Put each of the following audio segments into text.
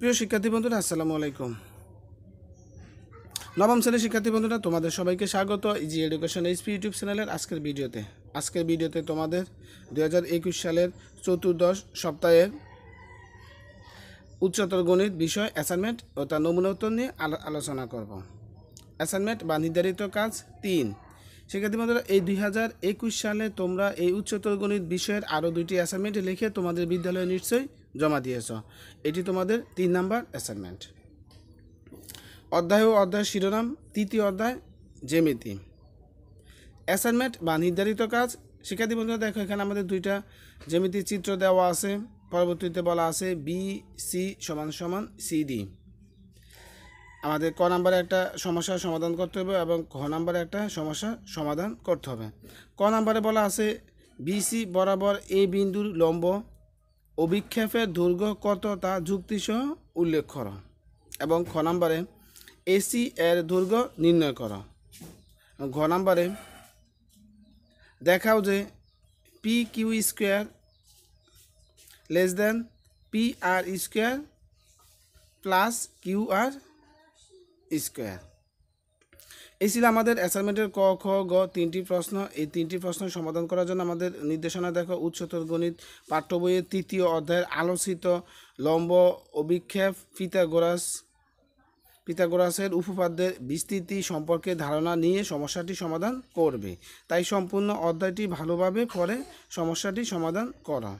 প্রিয় শিক্ষার্থী বন্ধুরা আসসালামু আলাইকুম নবম শ্রেণীর শিক্ষার্থী বন্ধুরা তোমাদের সবাইকে স্বাগত ইজি এডুকেশন এইচপি ইউটিউব চ্যানেলের আজকের ভিডিওতে আজকের ভিডিওতে তোমাদের দু সালের চতুর্দশ সপ্তাহের উচ্চতর গণিত বিষয় অ্যাসাইনমেন্ট ও তার নমুনা উত্তর নিয়ে আলোচনা করব অ্যাসাইনমেন্ট বা নির্ধারিত কাজ তিন শিক্ষার্থী বন্ধুরা এই দুই সালে তোমরা এই উচ্চতর গণিত বিষয়ের আরও দুইটি অ্যাসাইনমেন্ট লিখে তোমাদের বিদ্যালয়ে নিশ্চয়ই জমা দিয়েছ এটি তোমাদের তিন নাম্বার অ্যাসাইনমেন্ট অধ্যায় ও অধ্যায় শিরোনাম তৃতীয় অধ্যায় জেমিতি অ্যাসাইনমেন্ট বা নির্ধারিত কাজ শিক্ষার্থী বন্ধুরা দেখো এখানে আমাদের দুইটা জেমিতি চিত্র দেওয়া আছে পরবর্তীতে বলা আছে বি সি সমান সমান সিডি আমাদের ক নাম্বারে একটা সমস্যার সমাধান করতে হবে এবং খ নাম্বারে একটা সমস্যা সমাধান করতে হবে ক নাম্বারে বলা আছে বিসি বরাবর এ বিন্দুর লম্ব অভিক্ষেপের দৈর্ঘ্য কত তা যুক্তিসহ উল্লেখ করো এবং খ নাম্বারে এসি এর দৈর্ঘ্য নির্ণয় করো ঘ নাম্বারে দেখাও যে P Q square less than P R square plus Q R square এই ছিল আমাদের অ্যাসাইনমেন্টের ক খ গ তিনটি প্রশ্ন এই তিনটি প্রশ্ন সমাধান করার জন্য আমাদের নির্দেশনা দেখো উচ্চতর গণিত পাঠ্য বইয়ের তৃতীয় অধ্যায়ের আলোচিত লম্ব অভিক্ষেপ পিতাগোরাস পিতাগোরাসের উপপাদ্যের বিস্তৃতি সম্পর্কে ধারণা নিয়ে সমস্যাটি সমাধান করবে তাই সম্পূর্ণ অধ্যায়টি ভালোভাবে পরে সমস্যাটি সমাধান করা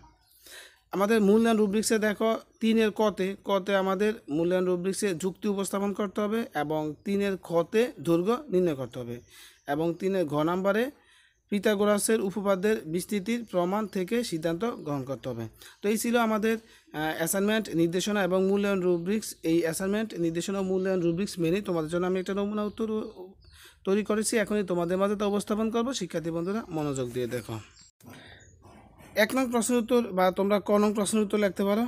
আমাদের মূল্যায়ন রুব্রিক্সে দেখো তিনের কতে কতে আমাদের মূল্যায়ন রুব্রিক্সে যুক্তি উপস্থাপন করতে হবে এবং তিনের খতে দৈর্ঘ্য নির্ণয় করতে হবে এবং তিনের ঘ নাম্বারে পিতাগোরাসের উপপাদ্যের বিস্তৃতির প্রমাণ থেকে সিদ্ধান্ত গ্রহণ করতে হবে তো এই ছিল আমাদের অ্যাসাইনমেন্ট নির্দেশনা এবং মূল্যায়ন রুব্রিক্স এই অ্যাসাইনমেন্ট নির্দেশনা মূল্যায়ন রুব্রিক্স মেনে তোমাদের জন্য আমি একটা নমুনা উত্তর তৈরি করেছি এখনই তোমাদের মাঝে তা উপস্থাপন করবো শিক্ষার্থী বন্ধুরা মনোযোগ দিয়ে দেখো এক নং প্রশ্ন উত্তর বা তোমরা ক নং প্রশ্নের উত্তর লিখতে পারো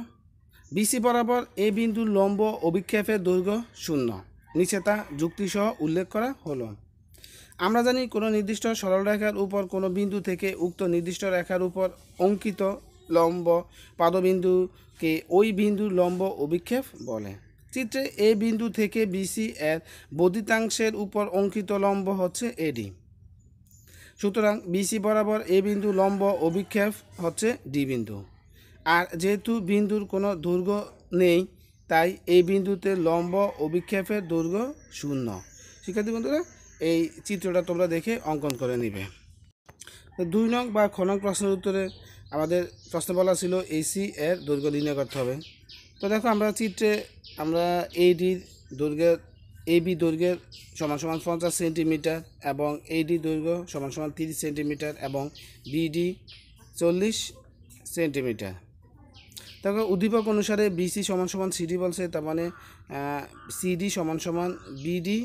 বিসি বরাবর এ বিন্দুর লম্ব অভিক্ষেপের দৈর্ঘ্য শূন্য নিচে তা যুক্তিসহ উল্লেখ করা হলো আমরা জানি কোনো নির্দিষ্ট সরলরেখার উপর কোনো বিন্দু থেকে উক্ত নির্দিষ্ট রেখার উপর অঙ্কিত লম্ব পাদবিন্দুকে ওই বিন্দুর লম্ব অভিক্ষেপ বলে চিত্রে এ বিন্দু থেকে বিসি এর বদিতাংশের উপর অঙ্কিত লম্ব হচ্ছে এডি সুতরাং বিসি বরাবর এ বিন্দু লম্ব অভিক্ষেপ হচ্ছে ডি বিন্দু আর যেহেতু বিন্দুর কোনো দুর্গ নেই তাই এই বিন্দুতে লম্ব অভিক্ষেপের দৈর্ঘ্য শূন্য শিক্ষার্থী বন্ধুরা এই চিত্রটা তোমরা দেখে অঙ্কন করে নিবে দুই নং বা খনক প্রশ্নের উত্তরে আমাদের প্রশ্ন বলা ছিল এসি এর দৈর্ঘ্য নির্ণয় করতে হবে তো দেখো আমরা চিত্রে আমরা এডির দুর্গের এবি দৈর্ঘ্যের সমান সমান পঞ্চাশ সেন্টিমিটার এবং এডি দৈর্ঘ্য সমান সমান তিরিশ সেন্টিমিটার এবং বিডি চল্লিশ সেন্টিমিটার তারপর উদ্দীপক অনুসারে বিসি সমান সমান সিডি বলছে তার মানে সিডি সমান সমান বিডি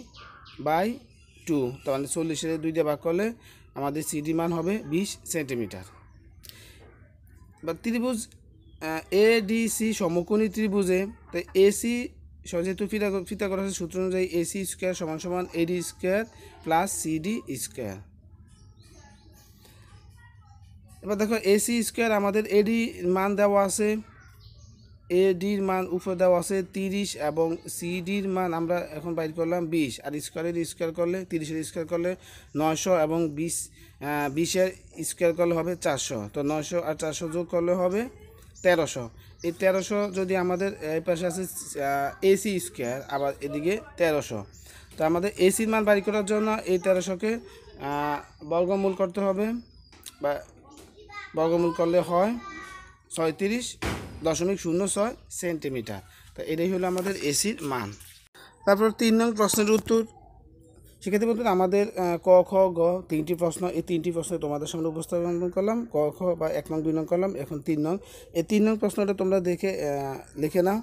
বাই টু তার মানে চল্লিশের দুইটা দিয়ে ভাগ করলে আমাদের সিডি মান হবে বিশ সেন্টিমিটার বা ত্রিভুজ এডিসি সমকোণী ত্রিভুজে তো এসি যেহেতু ফিতা ফিতা করা হয়েছে সূত্র অনুযায়ী এসি স্কোয়ার সমান সমান AD square plus CD square এবার দেখো এসি স্কোয়ার আমাদের এডি মান দেওয়া আছে এডির মান উপরে দেওয়া আছে তিরিশ এবং সিডির মান আমরা এখন বাইর করলাম বিশ আর স্কোয়ারের স্কোয়ার করলে তিরিশের স্কোয়ার করলে নয়শো এবং বিশ বিশের স্কোয়ার করলে হবে চারশো তো নয়শো আর চারশো যোগ করলে হবে তেরোশো এই তেরোশো যদি আমাদের এই পাশে আছে এসি স্কোয়ার আবার এদিকে তেরোশো তো আমাদের এসির মান বাড়ি করার জন্য এই তেরোশোকে বর্গমূল করতে হবে বা বর্গমূল করলে হয় ছয়ত্রিশ দশমিক শূন্য ছয় সেন্টিমিটার তো এটাই হলো আমাদের এসির মান তারপর তিন নং প্রশ্নের উত্তর সেক্ষেত্রে বন্ধুরা আমাদের ক খ গ তিনটি প্রশ্ন এই তিনটি প্রশ্ন তোমাদের সামনে উপস্থাপন করলাম ক খ বা এক নং দুই নং করলাম এখন তিন নং এই তিন নং প্রশ্নটা তোমরা দেখে লিখে নাও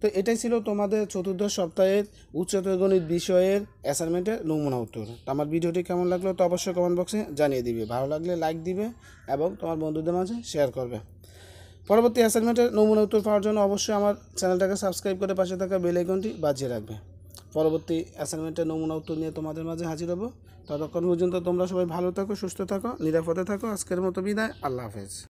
তো এটাই ছিল তোমাদের চতুর্থ সপ্তাহের উচ্চতর গণিত বিষয়ের অ্যাসাইনমেন্টের নমুনা উত্তর আমার ভিডিওটি কেমন লাগলো তো অবশ্যই কমেন্ট বক্সে জানিয়ে দিবে ভালো লাগলে লাইক দিবে এবং তোমার বন্ধুদের মাঝে শেয়ার করবে পরবর্তী অ্যাসাইনমেন্টের নমুনা উত্তর পাওয়ার জন্য অবশ্যই আমার চ্যানেলটাকে সাবস্ক্রাইব করে পাশে থাকা বেলাইকনটি বাজিয়ে রাখবে পরবর্তী অ্যাসাইনমেন্টের নমুনা উত্তর নিয়ে তোমাদের মাঝে হাজির হবো ততক্ষণ পর্যন্ত তোমরা সবাই ভালো থাকো সুস্থ থাকো নিরাপদে থাকো আজকের মতো বিদায় আল্লাহ হাফেজ